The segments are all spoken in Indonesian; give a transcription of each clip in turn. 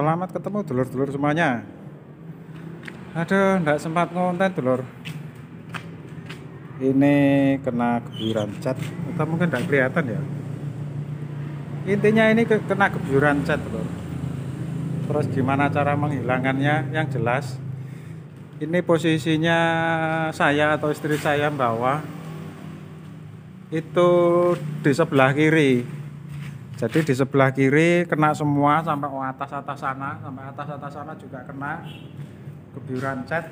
Selamat ketemu dulur-dulur semuanya. Aduh, enggak sempat ngonten dulur. Ini kena kebiuran cat, atau mungkin enggak kelihatan ya. Intinya ini kena kebiuran cat dulur. Terus gimana cara menghilangkannya? Yang jelas, ini posisinya saya atau istri saya bawah itu di sebelah kiri jadi di sebelah kiri kena semua sampai atas atas sana, sampai atas atas sana juga kena kebiuran cat.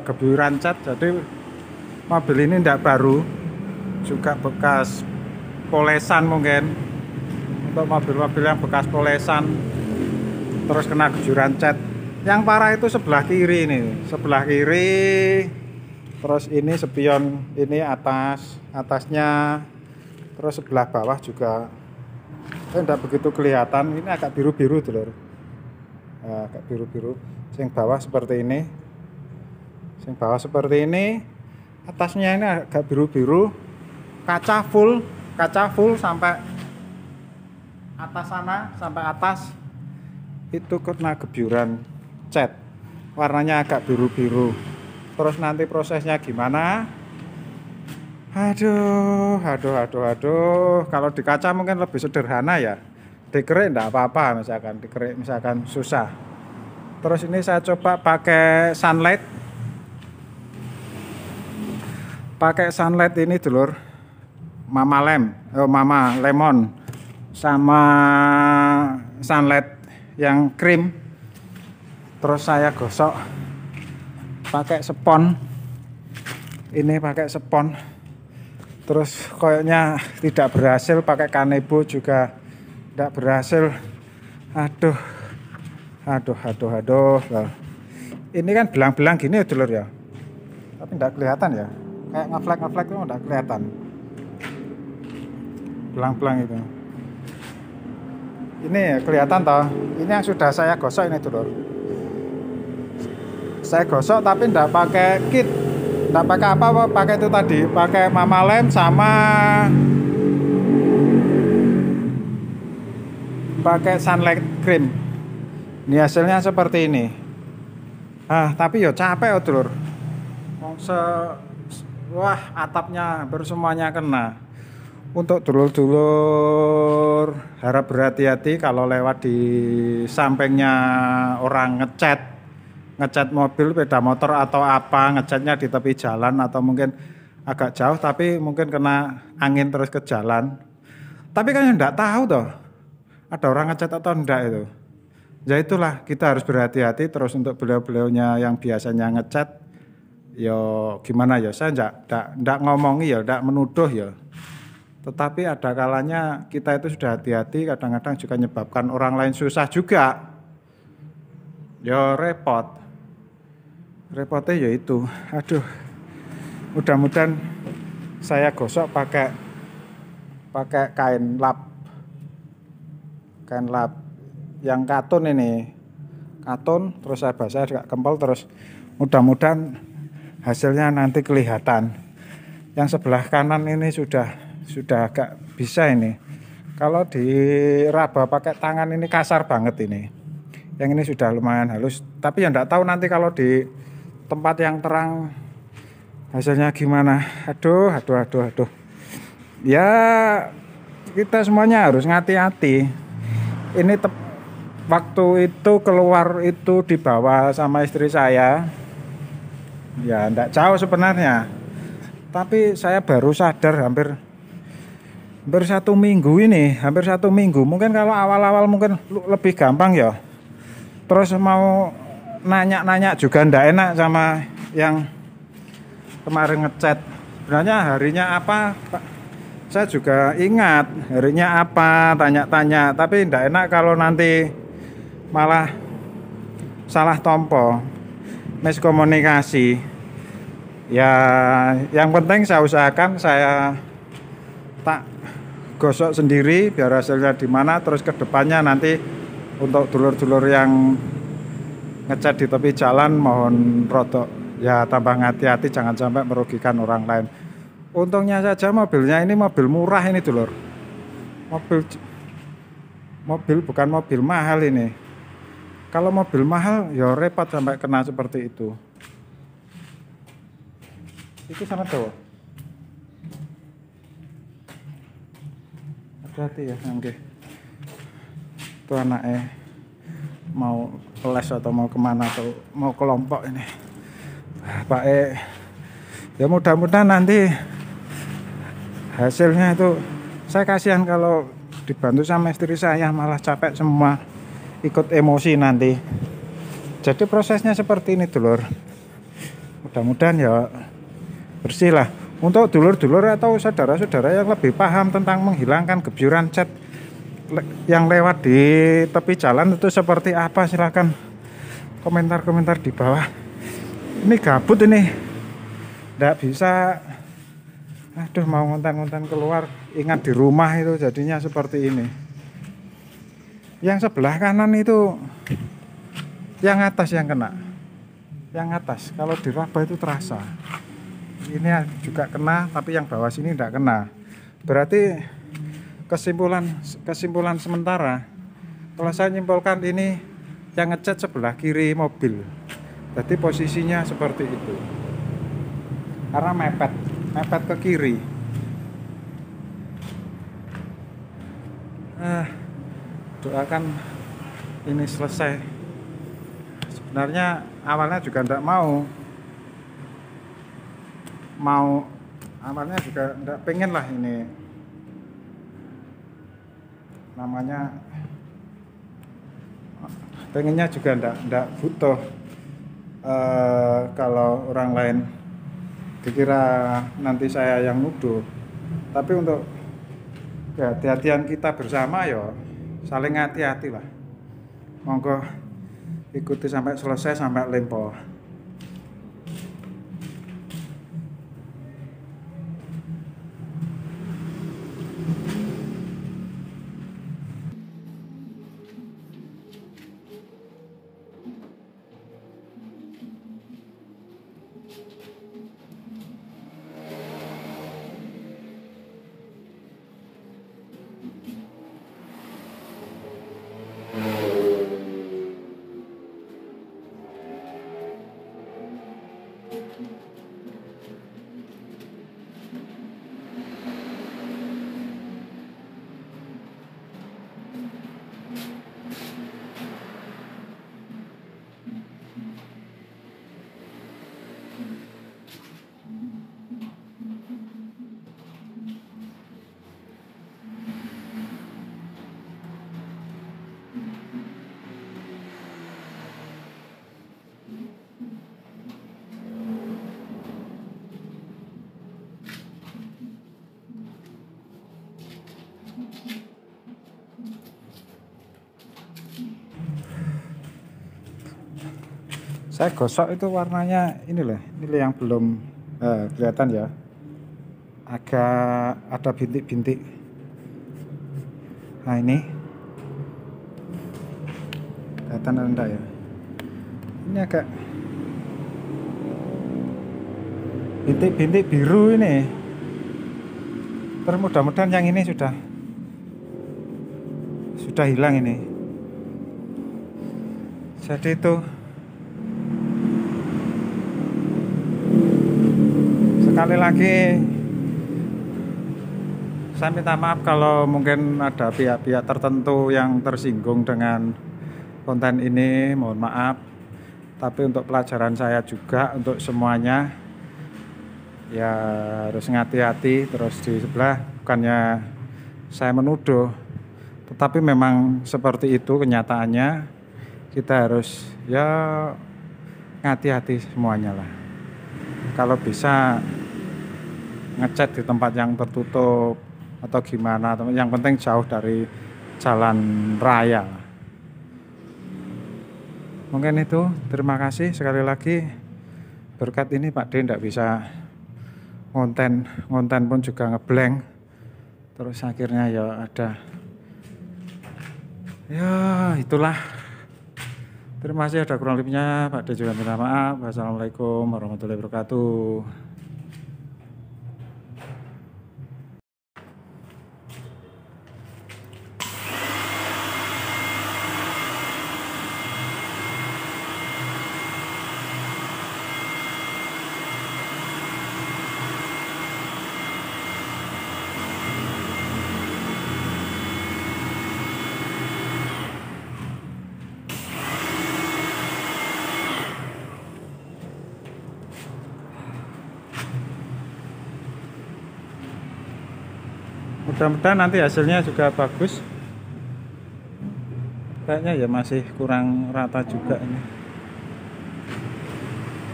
e, cat. Jadi mobil ini tidak baru, juga bekas polesan mungkin untuk mobil-mobil yang bekas polesan terus kena kejuran cat yang parah itu sebelah kiri ini sebelah kiri terus ini sepion ini atas atasnya terus sebelah bawah juga saya eh, tidak begitu kelihatan ini agak biru-biru tuh lor ya, agak biru-biru sing bawah seperti ini sing bawah seperti ini atasnya ini agak biru-biru kaca full kaca full sampai atas sana sampai atas itu kena gebyuran cat warnanya agak biru-biru terus nanti prosesnya gimana Aduh, aduh, aduh, aduh. Kalau di kaca mungkin lebih sederhana ya. Dikerik enggak apa-apa misalkan dikerik misalkan susah. Terus ini saya coba pakai sunlight. Pakai sunlight ini dulur. Mama lem, oh mama lemon sama sunlight yang krim. Terus saya gosok pakai spons. Ini pakai spons terus koyoknya tidak berhasil pakai kanebo juga tidak berhasil aduh aduh aduh aduh ini kan belang-belang gini ya dulur ya tapi tidak kelihatan ya kayak ngeflek ngeflek itu tidak kelihatan belang-belang itu ini kelihatan toh ini yang sudah saya gosok ini dulur saya gosok tapi tidak pakai kit Tak nah, pakai apa, apa? Pakai itu tadi, pakai mama lem sama pakai sunlight cream. Ini hasilnya seperti ini. Ah, tapi yo capek ya, Dulur. wah atapnya hampir kena. Untuk dulur-dulur harap berhati-hati kalau lewat di sampingnya orang ngecat ngecat mobil, beda motor atau apa, ngecatnya di tepi jalan atau mungkin agak jauh tapi mungkin kena angin terus ke jalan. Tapi kan enggak tahu toh ada orang ngecat atau enggak itu. Ya itulah kita harus berhati-hati terus untuk beliau-beliaunya yang biasanya ngecat yo ya gimana ya saya enggak enggak, enggak ngomongi ya enggak menuduh ya. Tetapi ada kalanya kita itu sudah hati-hati kadang-kadang juga menyebabkan orang lain susah juga. Ya repot repotnya ya itu aduh mudah-mudahan saya gosok pakai pakai kain lap kain lap yang katun ini katun terus saya basah juga kempel terus mudah-mudahan hasilnya nanti kelihatan yang sebelah kanan ini sudah sudah agak bisa ini kalau di diraba pakai tangan ini kasar banget ini yang ini sudah lumayan halus tapi yang tidak tahu nanti kalau di tempat yang terang hasilnya gimana aduh aduh aduh aduh ya kita semuanya harus ngati-hati ini waktu itu keluar itu dibawa sama istri saya ya ndak jauh sebenarnya tapi saya baru sadar hampir hampir satu minggu ini hampir satu minggu mungkin kalau awal-awal mungkin lebih gampang ya terus mau nanya-nanya juga ndak enak sama yang kemarin ngechat sebenarnya harinya apa saya juga ingat harinya apa tanya-tanya tapi ndak enak kalau nanti malah salah tompo miskomunikasi ya yang penting saya usahakan saya tak gosok sendiri biar hasilnya di mana terus kedepannya nanti untuk dulur-dulur yang ngecat di tepi jalan mohon rotok ya tambah hati-hati jangan sampai merugikan orang lain untungnya saja mobilnya ini mobil murah ini dulur mobil mobil bukan mobil mahal ini kalau mobil mahal ya repot sampai kena seperti itu itu sama tuh hati-hati ya oke itu anaknya mau kelas atau mau kemana atau mau kelompok ini Pak E eh, ya mudah-mudahan nanti hasilnya itu saya kasihan kalau dibantu sama istri saya malah capek semua ikut emosi nanti jadi prosesnya seperti ini dulur mudah-mudahan ya bersih lah untuk dulur-dulur atau saudara-saudara yang lebih paham tentang menghilangkan gebyuran cat yang lewat di tepi jalan itu seperti apa silahkan komentar-komentar di bawah ini gabut ini ndak bisa aduh mau ngonten-ngonten keluar ingat di rumah itu jadinya seperti ini yang sebelah kanan itu yang atas yang kena yang atas kalau di diraba itu terasa ini juga kena tapi yang bawah sini tidak kena berarti kesimpulan kesimpulan sementara kalau saya nyimpulkan ini yang ngecat sebelah kiri mobil jadi posisinya seperti itu karena mepet mepet ke kiri eh, doakan ini selesai sebenarnya awalnya juga tidak mau mau awalnya juga tidak pengen lah ini namanya pengennya juga ndak ndak butuh e, kalau orang lain dikira nanti saya yang nuduh tapi untuk kehati-hatian ya kita bersama ya saling hati-hati lah monggo ikuti sampai selesai sampai lempoh Saya gosok itu warnanya ini loh, ini yang belum eh, kelihatan ya. Agak ada bintik-bintik. Nah ini kelihatan rendah ya. Ini agak bintik-bintik biru ini. Terus mudahan yang ini sudah sudah hilang ini. Jadi itu sekali lagi saya minta maaf kalau mungkin ada pihak-pihak tertentu yang tersinggung dengan konten ini, mohon maaf. Tapi untuk pelajaran saya juga untuk semuanya ya harus hati-hati terus di sebelah bukannya saya menuduh tetapi memang seperti itu kenyataannya kita harus ya hati-hati semuanya lah kalau bisa ngecat di tempat yang tertutup atau gimana yang penting jauh dari jalan raya mungkin itu terima kasih sekali lagi berkat ini Pak D tidak bisa ngonten-ngonten pun juga ngeblank terus akhirnya ya ada ya itulah terima kasih ada kurang lebihnya Pak D juga minta maaf wassalamualaikum warahmatullahi wabarakatuh mudah-mudahan nanti hasilnya juga bagus kayaknya ya masih kurang rata juga ini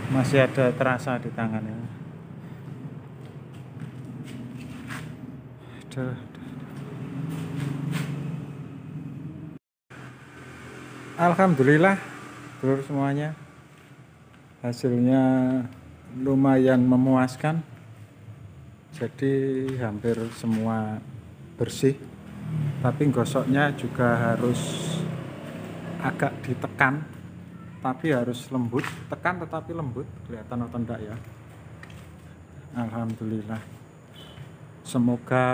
masih ada terasa di tangan ini Alhamdulillah dulur semuanya hasilnya lumayan memuaskan jadi hampir semua bersih tapi gosoknya juga harus agak ditekan tapi harus lembut tekan tetapi lembut kelihatan atau tidak ya Alhamdulillah semoga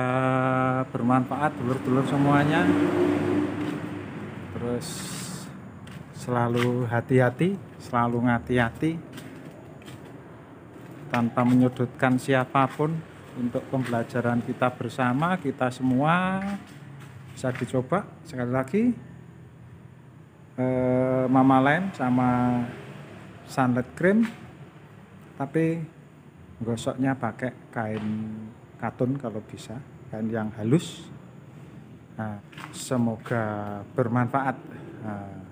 bermanfaat dulur-dulur semuanya terus selalu hati-hati selalu ngati-hati tanpa menyudutkan siapapun untuk pembelajaran kita bersama kita semua bisa dicoba sekali lagi e, Mama lem sama sunlight cream tapi gosoknya pakai kain katun kalau bisa kain yang halus nah, semoga bermanfaat nah,